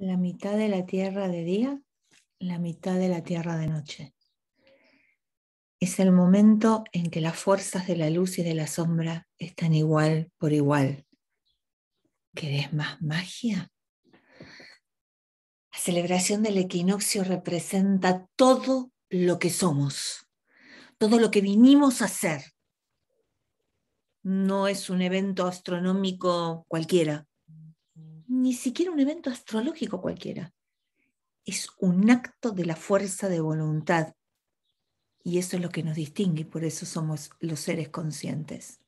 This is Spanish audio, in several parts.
la mitad de la tierra de día, la mitad de la tierra de noche. Es el momento en que las fuerzas de la luz y de la sombra están igual por igual. ¿Querés más magia? La celebración del equinoccio representa todo lo que somos, todo lo que vinimos a ser. No es un evento astronómico cualquiera, ni siquiera un evento astrológico cualquiera. Es un acto de la fuerza de voluntad. Y eso es lo que nos distingue, y por eso somos los seres conscientes.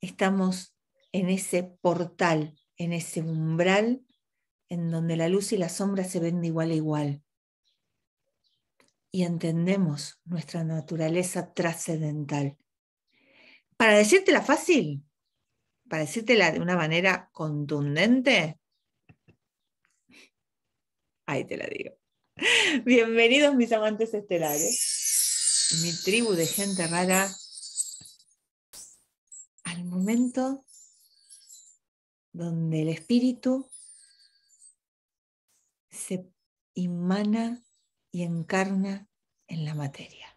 Estamos en ese portal, en ese umbral en donde la luz y la sombra se ven de igual a igual. Y entendemos nuestra naturaleza trascendental. Para decírtela fácil, para decírtela de una manera contundente, ahí te la digo. Bienvenidos mis amantes estelares, mi tribu de gente rara, al momento donde el espíritu se imana y encarna en la materia.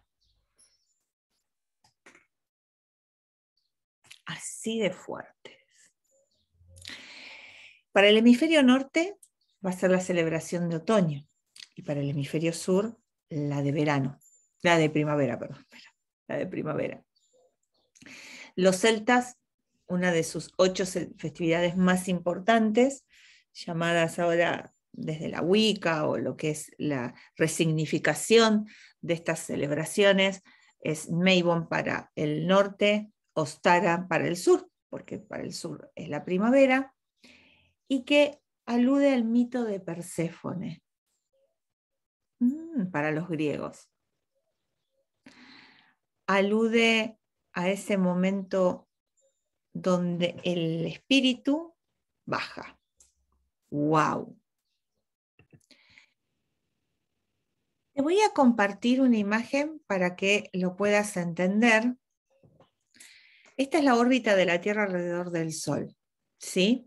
Así de fuerte. Para el hemisferio norte va a ser la celebración de otoño y para el hemisferio sur la de verano, la de primavera, la de primavera. Los celtas, una de sus ocho festividades más importantes, llamadas ahora desde la Wicca o lo que es la resignificación de estas celebraciones, es Maybon para el norte, Ostara para el sur, porque para el sur es la primavera, y que alude al mito de Perséfone mm, para los griegos. Alude a ese momento donde el espíritu baja. ¡Wow! Te voy a compartir una imagen para que lo puedas entender. Esta es la órbita de la Tierra alrededor del Sol, ¿sí?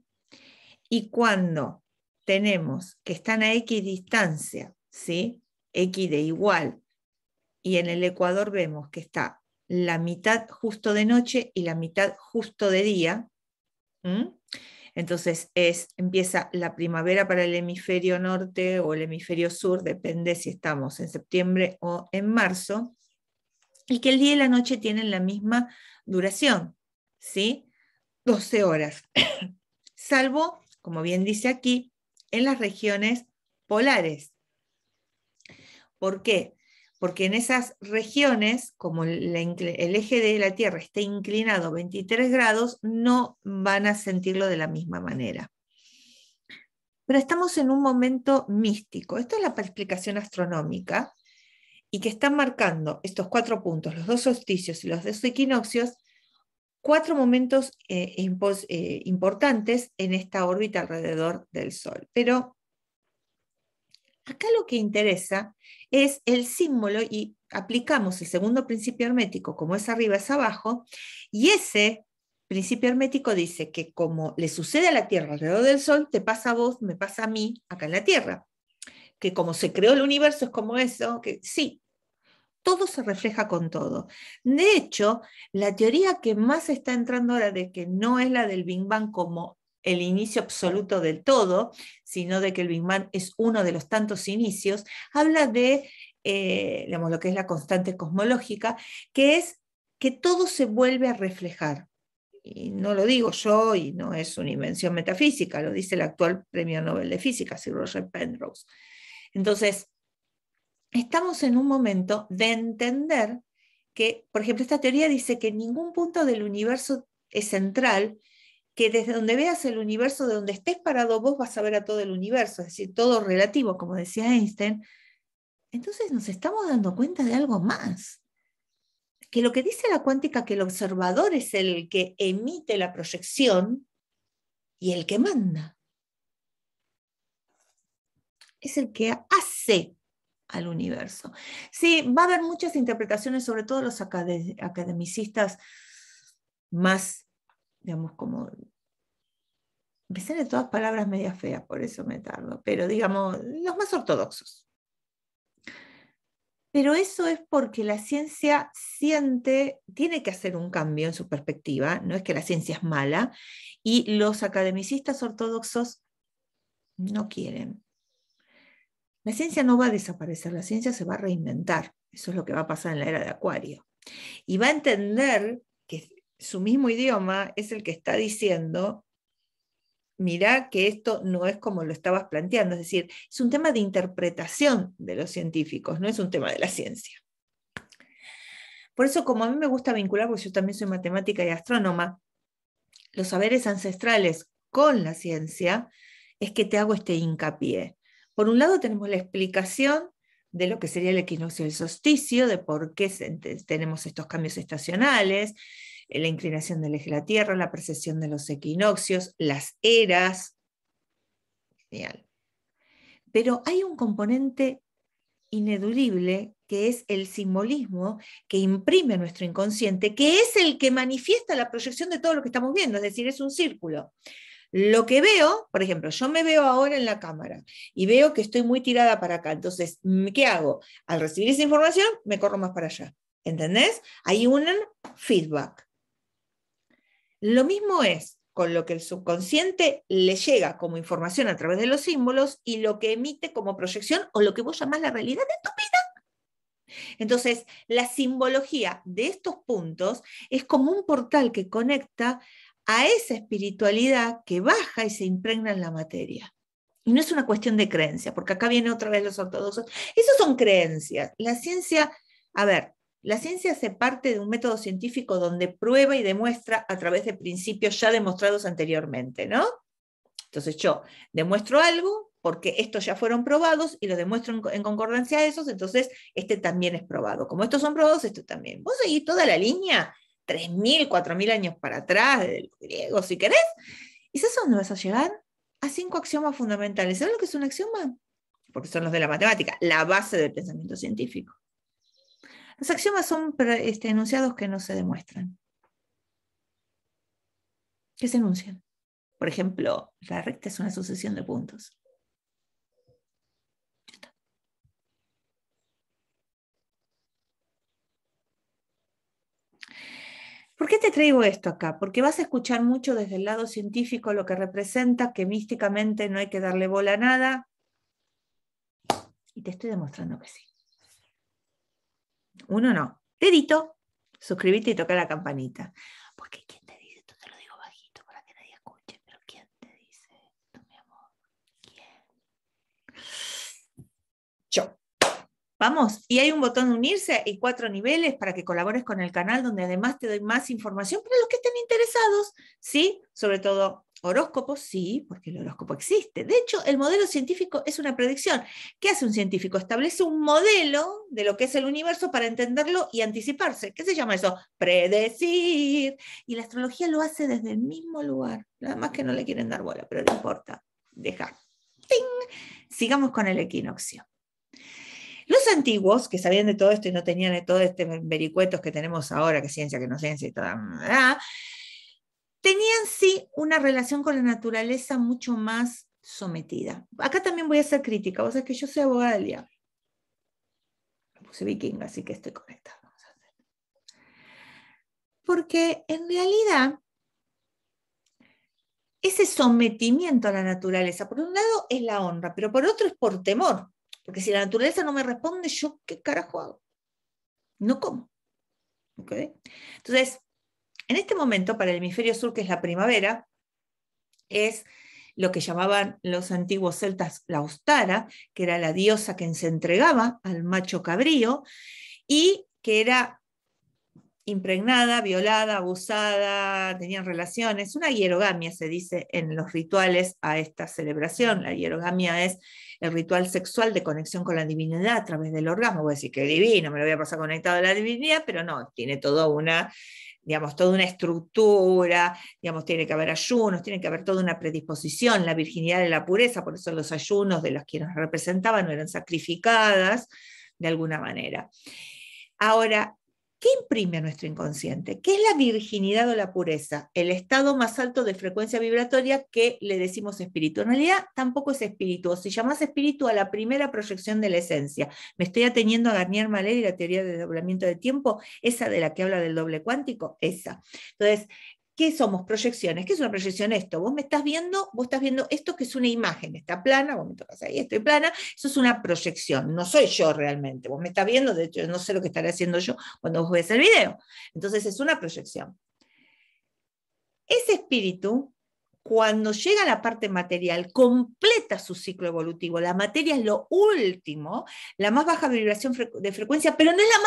Y cuando tenemos que están a X distancia, ¿sí? X de igual, y en el Ecuador vemos que está la mitad justo de noche y la mitad justo de día, Entonces es, empieza la primavera para el hemisferio norte o el hemisferio sur, depende si estamos en septiembre o en marzo, y que el día y la noche tienen la misma duración, ¿sí? 12 horas, salvo como bien dice aquí, en las regiones polares. ¿Por qué? Porque en esas regiones, como el, eje de la Tierra está inclinado 23 grados, no van a sentirlo de la misma manera. Pero estamos en un momento místico. Esto es la explicación astronómica y que están marcando estos cuatro puntos, los dos solsticios y los dos equinoccios, cuatro momentos eh, eh, importantes en esta órbita alrededor del Sol. Pero acá lo que interesa es el símbolo y aplicamos el segundo principio hermético, como es arriba es abajo, y ese principio hermético dice que como le sucede a la Tierra alrededor del Sol, te pasa a vos, me pasa a mí acá en la Tierra. Que como se creó el universo es como eso, que sí, todo se refleja con todo. De hecho, la teoría que más está entrando ahora de que no es la del Big Bang como el inicio absoluto del todo, sino de que el Big Bang es uno de los tantos inicios, habla de eh, lo que es la constante cosmológica, que es que todo se vuelve a reflejar. Y no lo digo yo y no es una invención metafísica, lo dice el actual premio Nobel de Física, Sir Roger Penrose. Entonces, estamos en un momento de entender que, por ejemplo, esta teoría dice que ningún punto del universo es central, que desde donde veas el universo, de donde estés parado, vos vas a ver a todo el universo, es decir, todo relativo, como decía Einstein. Entonces nos estamos dando cuenta de algo más, que lo que dice la cuántica, que el observador es el que emite la proyección y el que manda. Es el que hace al universo. Sí, va a haber muchas interpretaciones, sobre todo los academicistas más, digamos, como... Me salen todas palabras medias feas, por eso me tardo, pero digamos, los más ortodoxos. Pero eso es porque la ciencia siente, tiene que hacer un cambio en su perspectiva, no es que la ciencia es mala, y los academicistas ortodoxos no quieren. La ciencia no va a desaparecer, la ciencia se va a reinventar. Eso es lo que va a pasar en la era de Acuario. Y va a entender que su mismo idioma es el que está diciendo, mira que esto no es como lo estabas planteando. Es decir, es un tema de interpretación de los científicos, no es un tema de la ciencia. Por eso, como a mí me gusta vincular, porque yo también soy matemática y astrónoma, los saberes ancestrales con la ciencia, es que te hago este hincapié. Por un lado tenemos la explicación de lo que sería el equinoccio del el solsticio, de por qué tenemos estos cambios estacionales, eh, la inclinación del eje de la Tierra, la precesión de los equinoccios, las eras. Genial. Pero hay un componente inedulible que es el simbolismo que imprime nuestro inconsciente, que es el que manifiesta la proyección de todo lo que estamos viendo, es decir, es un círculo. Lo que veo, por ejemplo, yo me veo ahora en la cámara y veo que estoy muy tirada para acá. Entonces, mm, ¿qué hago? Al recibir esa información, me corro más para allá. ¿Entendés? Hay un feedback. Lo mismo es con lo que el subconsciente le llega como información a través de los símbolos y lo que emite como proyección o lo que vos llamás la realidad de tu vida. Entonces, la simbología de estos puntos es como un portal que conecta a esa espiritualidad que baja y se impregna en la materia. Y no es una cuestión de creencia, porque acá viene otra vez los ortodoxos. Esas son creencias. La ciencia, a ver, la ciencia se parte de un método científico donde prueba y demuestra a través de principios ya demostrados anteriormente, ¿no? Entonces yo demuestro algo porque estos ya fueron probados y lo demuestro en, concordancia a esos, entonces este también es probado. Como estos son probados, esto también. Vos seguís toda la línea 3.000, 4.000 años para atrás, del griego, si querés. ¿Y sabes eso dónde vas a llegar? A cinco axiomas fundamentales. ¿Sabes lo que es un axioma? Porque son los de la matemática, la base del pensamiento científico. Los axiomas son este, enunciados que no se demuestran. ¿Qué se enuncian? Por ejemplo, la recta es una sucesión de puntos. ¿Por qué te traigo esto acá? Porque vas a escuchar mucho desde el lado científico lo que representa que místicamente no hay que darle bola a nada. Y te estoy demostrando que sí. Uno no. Dedito, suscríbete y toca la campanita. Vamos, y hay un botón de unirse y cuatro niveles para que colabores con el canal, donde además te doy más información para los que estén interesados, ¿sí? Sobre todo horóscopos, sí, porque el horóscopo existe. De hecho, el modelo científico es una predicción. ¿Qué hace un científico? Establece un modelo de lo que es el universo para entenderlo y anticiparse. ¿Qué se llama eso? Predecir. Y la astrología lo hace desde el mismo lugar. Nada más que no le quieren dar bola, pero no importa. Dejar. ¡Ting! Sigamos con el equinoccio. Los antiguos, que sabían de todo esto y no tenían de todo este vericuetos que tenemos ahora, que ciencia, que no ciencia y toda, tenían sí una relación con la naturaleza mucho más sometida. Acá también voy a ser crítica, o sea que yo soy abogada del diablo. Puse vikinga, así que estoy conectada. Porque en realidad, ese sometimiento a la naturaleza, por un lado es la honra, pero por otro es por temor. Porque si la naturaleza no me responde, yo qué carajo hago. No como. Entonces, en este momento, para el hemisferio sur, que es la primavera, es lo que llamaban los antiguos celtas la austara, que era la diosa que se entregaba al macho cabrío y que era impregnada, violada, abusada, tenían relaciones. Una hierogamia se dice en los rituales a esta celebración. La hierogamia es el ritual sexual de conexión con la divinidad a través del orgasmo. Voy a decir que divino, me lo voy a pasar conectado a la divinidad, pero no, tiene toda una digamos, toda una estructura, digamos, tiene que haber ayunos, tiene que haber toda una predisposición, la virginidad de la pureza, por eso los ayunos de los que nos representaban no eran sacrificadas de alguna manera. Ahora, ¿Qué imprime a nuestro inconsciente? ¿Qué es la virginidad o la pureza? El estado más alto de frecuencia vibratoria que le decimos espíritu. En realidad tampoco es espíritu. Si llamas espíritu a la primera proyección de la esencia, me estoy ateniendo a Garnier Malé y la teoría del doblamiento de tiempo, esa de la que habla del doble cuántico, esa. Entonces, ¿Qué somos? Proyecciones. ¿Qué es una proyección esto? Vos me estás viendo, vos estás viendo esto que es una imagen, está plana, vos me tocas ahí, estoy plana, eso es una proyección, no soy yo realmente, vos me estás viendo, de hecho no sé lo que estaré haciendo yo cuando vos veas el video. Entonces es una proyección. Ese espíritu, cuando llega a la parte material, completa su ciclo evolutivo. La materia es lo último, la más baja vibración de frecuencia, pero no es la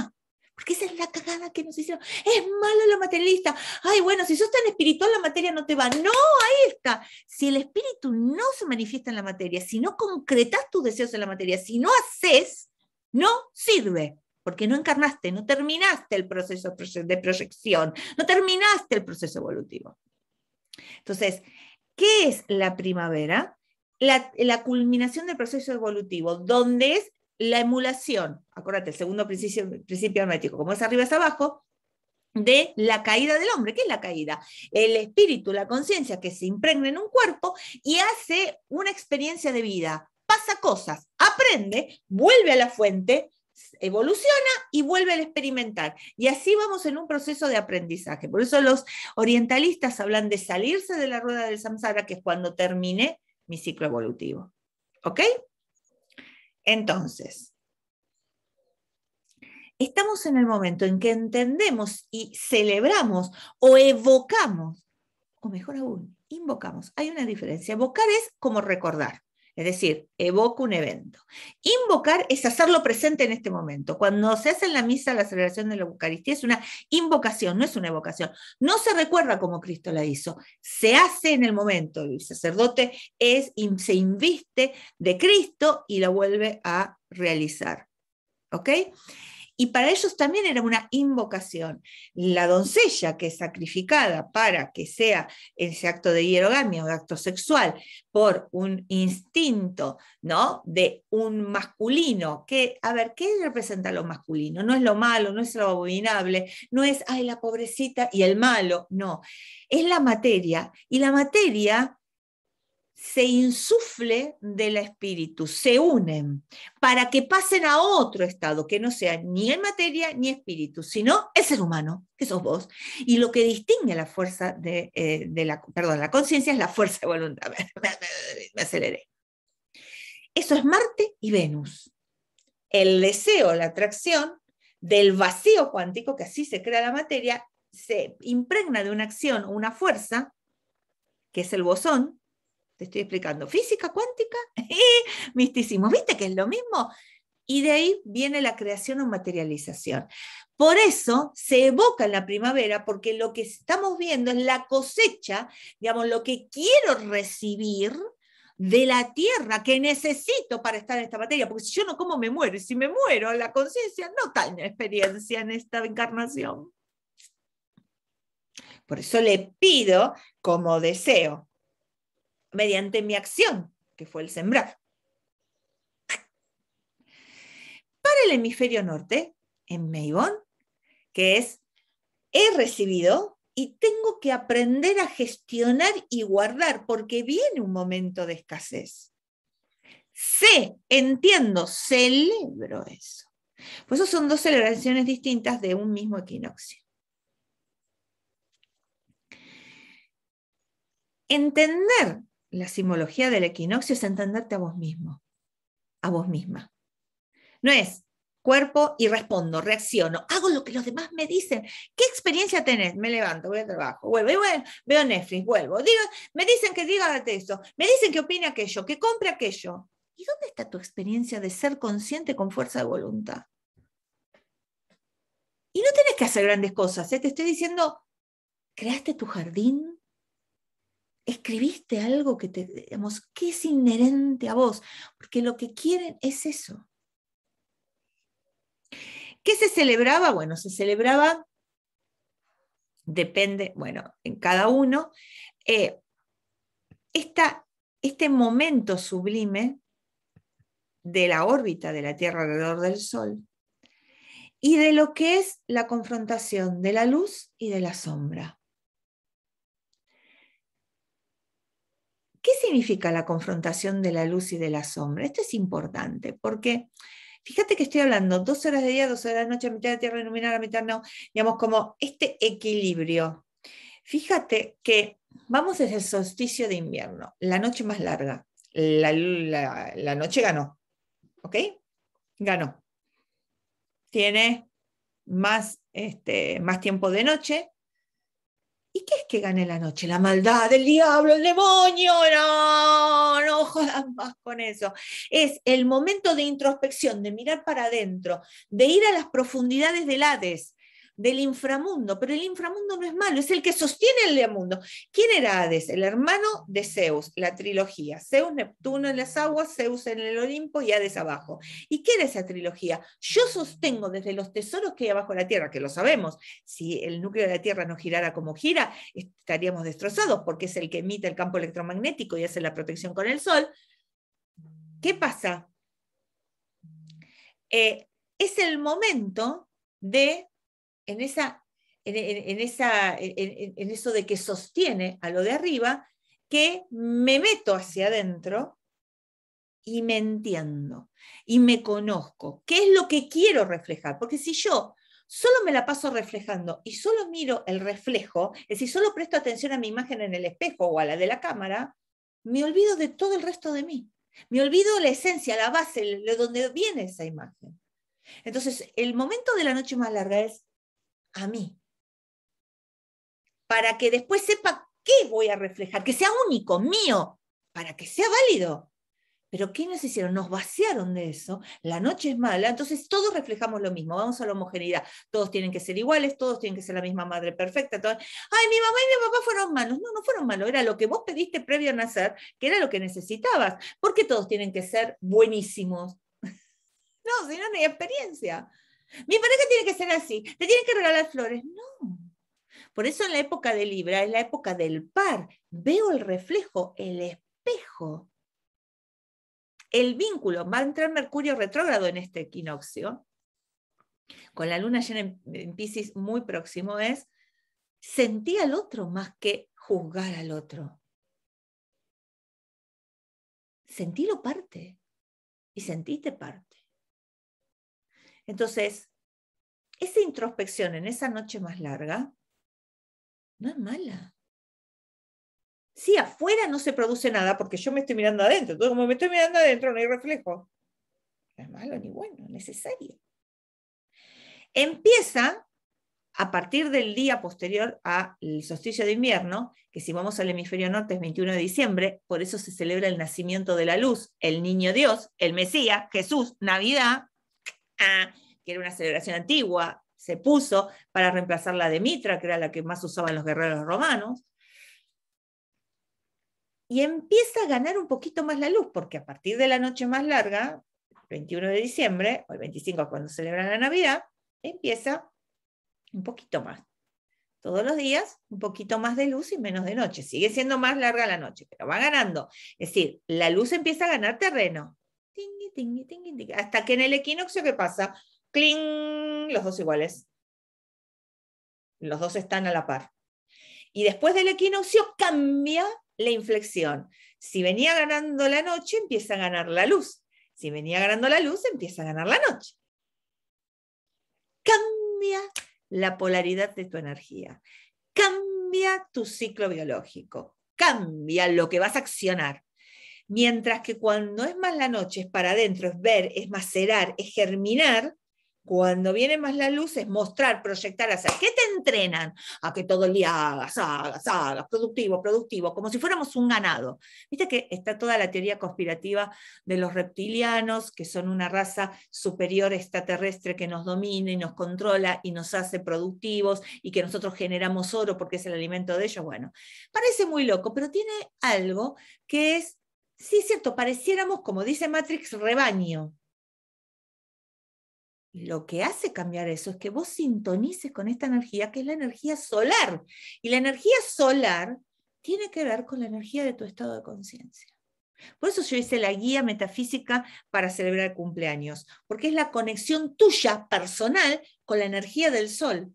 mala, porque esa es la cagada que nos hicieron. Es malo lo materialista. Ay, bueno, si sos tan espiritual, la materia no te va. No, ahí está. Si el espíritu no se manifiesta en la materia, si no concretas tus deseos en la materia, si no haces, no sirve. Porque no encarnaste, no terminaste el proceso de proyección, no terminaste el proceso evolutivo. Entonces, ¿qué es la primavera? La, culminación del proceso evolutivo, donde es la emulación, acuérdate, el segundo principio, principio hermético, como es arriba es abajo, de la caída del hombre. ¿Qué es la caída? El espíritu, la conciencia que se impregna en un cuerpo y hace una experiencia de vida, pasa cosas, aprende, vuelve a la fuente, evoluciona y vuelve a experimentar. Y así vamos en un proceso de aprendizaje. Por eso los orientalistas hablan de salirse de la rueda del samsara, que es cuando termine mi ciclo evolutivo. ¿Ok? Entonces, estamos en el momento en que entendemos y celebramos o evocamos, o mejor aún, invocamos. Hay una diferencia. Evocar es como recordar. Es decir, evoca un evento. Invocar es hacerlo presente en este momento. Cuando se hace en la misa la celebración de la Eucaristía es una invocación, no es una evocación. No se recuerda como Cristo la hizo, se hace en el momento. El sacerdote es, se inviste de Cristo y la vuelve a realizar. ¿Ok? y para ellos también era una invocación. La doncella que es sacrificada para que sea ese acto de hierogamia o acto sexual por un instinto, ¿no? De un masculino, que, a ver, ¿qué representa lo masculino? No es lo malo, no es lo abominable, no es, ay, la pobrecita y el malo, no, es la materia. Y la materia se insufle del espíritu, se unen para que pasen a otro estado que no sea ni en materia ni espíritu, sino el ser humano, que sos vos. Y lo que distingue la fuerza de, eh, la, la conciencia es la fuerza de voluntad. me aceleré. Eso es Marte y Venus. El deseo, la atracción del vacío cuántico, que así se crea la materia, se impregna de una acción, una fuerza, que es el bosón, te estoy explicando. Física cuántica y misticismo. ¿Viste que es lo mismo? Y de ahí viene la creación o materialización. Por eso se evoca en la primavera, porque lo que estamos viendo es la cosecha, digamos, lo que quiero recibir de la tierra que necesito para estar en esta materia, porque si yo no como me muero, y si me muero, la conciencia no tal experiencia en esta encarnación. Por eso le pido como deseo mediante mi acción, que fue el sembrar. Para el hemisferio norte, en Meibón, que es he recibido y tengo que aprender a gestionar y guardar porque viene un momento de escasez. Sé, entiendo, celebro eso. Pues eso son dos celebraciones distintas de un mismo equinoccio. Entender la simbología del equinoccio es entenderte a vos mismo, a vos misma. No es cuerpo y respondo, reacciono, hago lo que los demás me dicen. ¿Qué experiencia tenés? Me levanto, voy al trabajo, vuelvo, y vuelvo veo Netflix, vuelvo. Digo, me dicen que diga eso, me dicen que opine aquello, que compre aquello. ¿Y dónde está tu experiencia de ser consciente con fuerza de voluntad? Y no tenés que hacer grandes cosas, ¿eh? te estoy diciendo, creaste tu jardín, escribiste algo que te, digamos, que es inherente a vos, porque lo que quieren es eso. ¿Qué se celebraba? Bueno, se celebraba, depende, bueno, en cada uno, eh, esta, este momento sublime de la órbita de la Tierra alrededor del Sol y de lo que es la confrontación de la luz y de la sombra. ¿Qué significa la confrontación de la luz y de la sombra? Esto es importante porque fíjate que estoy hablando dos horas de día, dos horas de noche, mitad de tierra iluminada, mitad no, digamos, como este equilibrio. Fíjate que vamos desde el solsticio de invierno, la noche más larga. La, noche ganó, ¿ok? Ganó. Tiene más, este, más tiempo de noche, ¿Y qué es que gane la noche? La maldad, el diablo, el demonio. No, no jodas más con eso. Es el momento de introspección, de mirar para adentro, de ir a las profundidades del Hades, del inframundo, pero el inframundo no es malo, es el que sostiene el mundo. ¿Quién era Hades? El hermano de Zeus, la trilogía. Zeus, Neptuno en las aguas, Zeus en el Olimpo y Hades abajo. ¿Y qué era esa trilogía? Yo sostengo desde los tesoros que hay abajo de la Tierra, que lo sabemos, si el núcleo de la Tierra no girara como gira, estaríamos destrozados porque es el que emite el campo electromagnético y hace la protección con el Sol. ¿Qué pasa? Eh, es el momento de en, esa, en, esa, en eso de que sostiene a lo de arriba, que me meto hacia adentro y me entiendo y me conozco. ¿Qué es lo que quiero reflejar? Porque si yo solo me la paso reflejando y solo miro el reflejo, es decir, solo presto atención a mi imagen en el espejo o a la de la cámara, me olvido de todo el resto de mí. Me olvido la esencia, la base, de donde viene esa imagen. Entonces, el momento de la noche más larga es a mí. Para que después sepa qué voy a reflejar, que sea único, mío, para que sea válido. Pero ¿qué nos hicieron? Nos vaciaron de eso. La noche es mala, entonces todos reflejamos lo mismo, vamos a la homogeneidad. Todos tienen que ser iguales, todos tienen que ser la misma madre perfecta. Todos... Ay, mi mamá y mi papá fueron malos. No, no fueron malos, era lo que vos pediste previo a nacer, que era lo que necesitabas. porque todos tienen que ser buenísimos? no, si no, no hay experiencia. Mi pareja tiene que ser así, te tiene que regalar flores. No. Por eso en la época de Libra en la época del par. Veo el reflejo, el espejo. El vínculo. Va a entrar Mercurio retrógrado en este equinoccio. Con la luna llena en, Pisces muy próximo es sentir al otro más que juzgar al otro. Sentílo parte y sentiste parte. Entonces, esa introspección en esa noche más larga no es mala. Si afuera no se produce nada, porque yo me estoy mirando adentro, entonces como me estoy mirando adentro no hay reflejo. No es malo ni bueno, es necesario. Empieza a partir del día posterior al solsticio de invierno, que si vamos al hemisferio norte es 21 de diciembre, por eso se celebra el nacimiento de la luz, el niño Dios, el Mesías, Jesús, Navidad, que era una celebración antigua, se puso para reemplazar la de Mitra, que era la que más usaban los guerreros romanos. Y empieza a ganar un poquito más la luz, porque a partir de la noche más larga, el 21 de diciembre, o el 25 cuando celebran la Navidad, empieza un poquito más. Todos los días, un poquito más de luz y menos de noche. Sigue siendo más larga la noche, pero va ganando. Es decir, la luz empieza a ganar terreno. Hasta que en el equinoccio, ¿qué pasa? ¡Cling! Los dos iguales. Los dos están a la par. Y después del equinoccio cambia la inflexión. Si venía ganando la noche, empieza a ganar la luz. Si venía ganando la luz, empieza a ganar la noche. Cambia la polaridad de tu energía. Cambia tu ciclo biológico. Cambia lo que vas a accionar. Mientras que cuando es más la noche, es para adentro, es ver, es macerar, es germinar, cuando viene más la luz es mostrar, proyectar, hacer. ¿Qué te entrenan? A que todo el día hagas, hagas, hagas, productivo, productivo, como si fuéramos un ganado. Viste que está toda la teoría conspirativa de los reptilianos, que son una raza superior extraterrestre que nos domina y nos controla y nos hace productivos y que nosotros generamos oro porque es el alimento de ellos. Bueno, parece muy loco, pero tiene algo que es Sí, es cierto, pareciéramos, como dice Matrix, rebaño. Lo que hace cambiar eso es que vos sintonices con esta energía, que es la energía solar. Y la energía solar tiene que ver con la energía de tu estado de conciencia. Por eso yo hice la guía metafísica para celebrar cumpleaños, porque es la conexión tuya personal con la energía del sol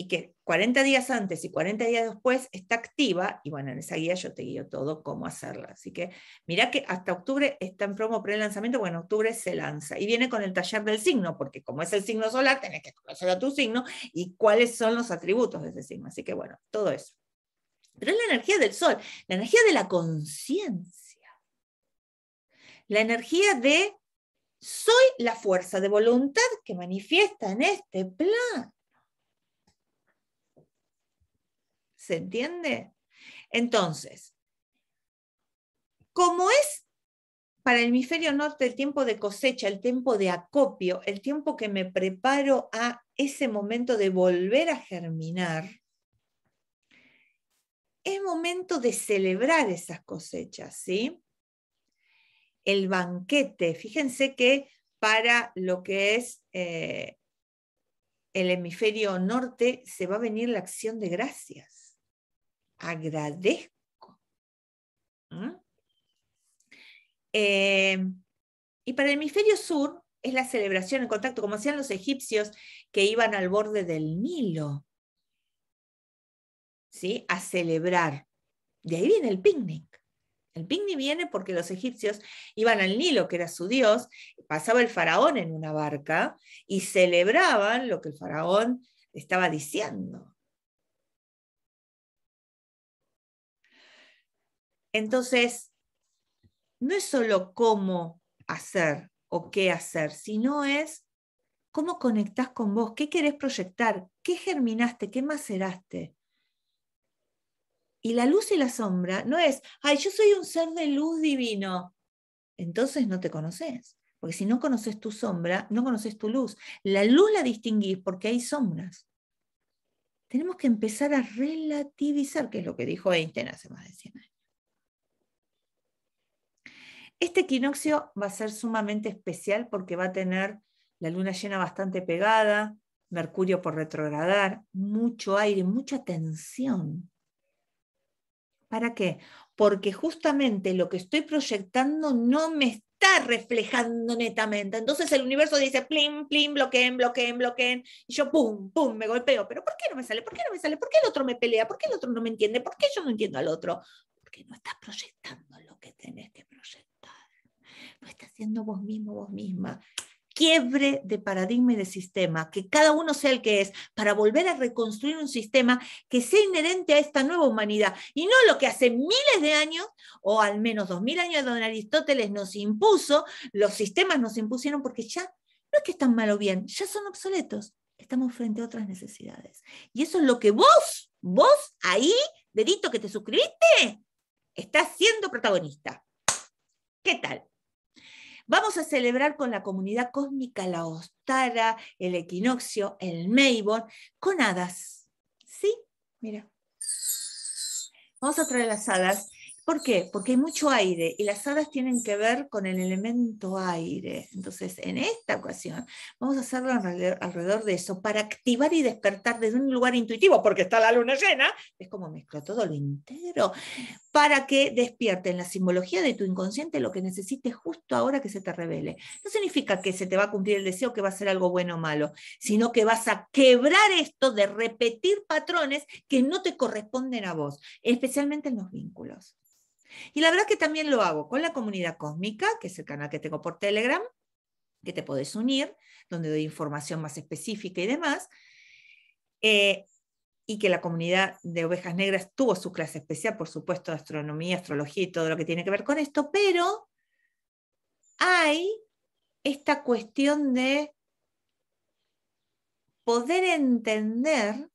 y que 40 días antes y 40 días después está activa, y bueno, en esa guía yo te guío todo cómo hacerla. Así que mirá que hasta octubre está en promo pre-lanzamiento, bueno, octubre se lanza y viene con el taller del signo, porque como es el signo solar, tenés que conocer a tu signo y cuáles son los atributos de ese signo. Así que bueno, todo eso. Pero es la energía del sol, la energía de la conciencia, la energía de soy la fuerza de voluntad que manifiesta en este plan ¿Se entiende? Entonces, como es para el hemisferio norte el tiempo de cosecha, el tiempo de acopio, el tiempo que me preparo a ese momento de volver a germinar, es momento de celebrar esas cosechas, ¿sí? El banquete, fíjense que para lo que es eh, el hemisferio norte se va a venir la acción de gracias agradezco. ¿Mm? Eh, y para el hemisferio sur es la celebración, el contacto, como hacían los egipcios que iban al borde del Nilo, ¿sí? a celebrar. De ahí viene el picnic. El picnic viene porque los egipcios iban al Nilo, que era su dios, pasaba el faraón en una barca y celebraban lo que el faraón estaba diciendo. Entonces, no es solo cómo hacer o qué hacer, sino es cómo conectás con vos, qué querés proyectar, qué germinaste, qué maceraste. Y la luz y la sombra no es, ay, yo soy un ser de luz divino. Entonces no te conoces, porque si no conoces tu sombra, no conoces tu luz. La luz la distinguís porque hay sombras. Tenemos que empezar a relativizar, que es lo que dijo Einstein hace más de 100 años. Este equinoccio va a ser sumamente especial porque va a tener la luna llena bastante pegada, Mercurio por retrogradar, mucho aire, mucha tensión. ¿Para qué? Porque justamente lo que estoy proyectando no me está reflejando netamente. Entonces el universo dice, plim, plim, bloqueen, bloqueen, bloqueen. Y yo, pum, pum, me golpeo. Pero ¿por qué no me sale? ¿Por qué no me sale? ¿Por qué el otro me pelea? ¿Por qué el otro no me entiende? ¿Por qué yo no entiendo al otro? Porque no está proyectando lo que tenés siendo vos mismo, vos misma. Quiebre de paradigma y de sistema, que cada uno sea el que es, para volver a reconstruir un sistema que sea inherente a esta nueva humanidad y no lo que hace miles de años, o al menos dos mil años, donde Aristóteles nos impuso, los sistemas nos impusieron porque ya no es que están mal o bien, ya son obsoletos, estamos frente a otras necesidades. Y eso es lo que vos, vos ahí, dedito que te suscribiste, estás siendo protagonista. ¿Qué tal? Vamos a celebrar con la comunidad cósmica la Ostara, el equinoccio, el Mayborn, con hadas. ¿Sí? Mira. Vamos a traer las hadas ¿Por qué? Porque hay mucho aire y las hadas tienen que ver con el elemento aire. Entonces, en esta ocasión vamos a hacerlo alrededor de eso para activar y despertar desde un lugar intuitivo, porque está la luna llena, es como mezclo todo lo entero, para que despierte en la simbología de tu inconsciente lo que necesites justo ahora que se te revele. No significa que se te va a cumplir el deseo, que va a ser algo bueno o malo, sino que vas a quebrar esto de repetir patrones que no te corresponden a vos, especialmente en los vínculos. Y la verdad que también lo hago con la comunidad cósmica, que es el canal que tengo por Telegram, que te podés unir, donde doy información más específica y demás. Eh, y que la comunidad de ovejas negras tuvo su clase especial, por supuesto, de astronomía, astrología y todo lo que tiene que ver con esto, pero hay esta cuestión de poder entender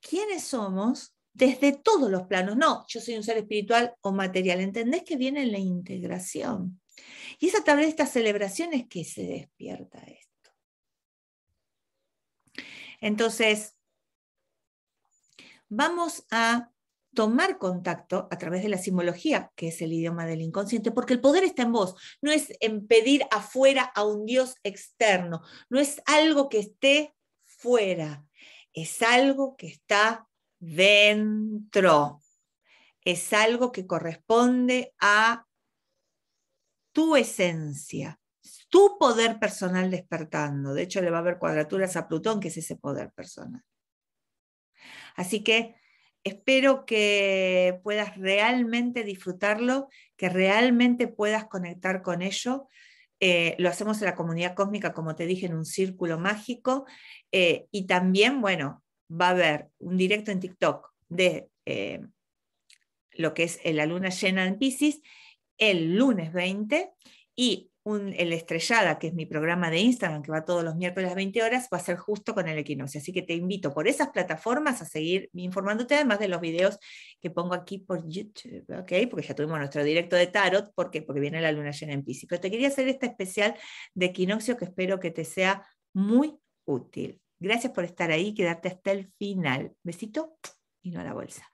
quiénes somos desde todos los planos. No, yo soy un ser espiritual o material. ¿Entendés que viene la integración? Y es a través de estas celebraciones que se despierta esto. Entonces, vamos a tomar contacto a través de la simbología, que es el idioma del inconsciente, porque el poder está en vos, no es en pedir afuera a un Dios externo, no es algo que esté fuera, es algo que está dentro. Es algo que corresponde a tu esencia, tu poder personal despertando. De hecho, le va a haber cuadraturas a Plutón, que es ese poder personal. Así que espero que puedas realmente disfrutarlo, que realmente puedas conectar con ello. Eh, lo hacemos en la comunidad cósmica, como te dije, en un círculo mágico. Eh, y también, bueno, va a haber un directo en TikTok de eh, lo que es la luna llena en Pisces el lunes 20 y un, el Estrellada, que es mi programa de Instagram, que va todos los miércoles a las 20 horas, va a ser justo con el equinoccio. Así que te invito por esas plataformas a seguir informándote, además de los videos que pongo aquí por YouTube, Porque ya tuvimos nuestro directo de Tarot, Porque viene la luna llena en Pisces. Pero te quería hacer este especial de equinoccio que espero que te sea muy útil. Gracias por estar ahí, quedarte hasta el final. Besito y no a la bolsa.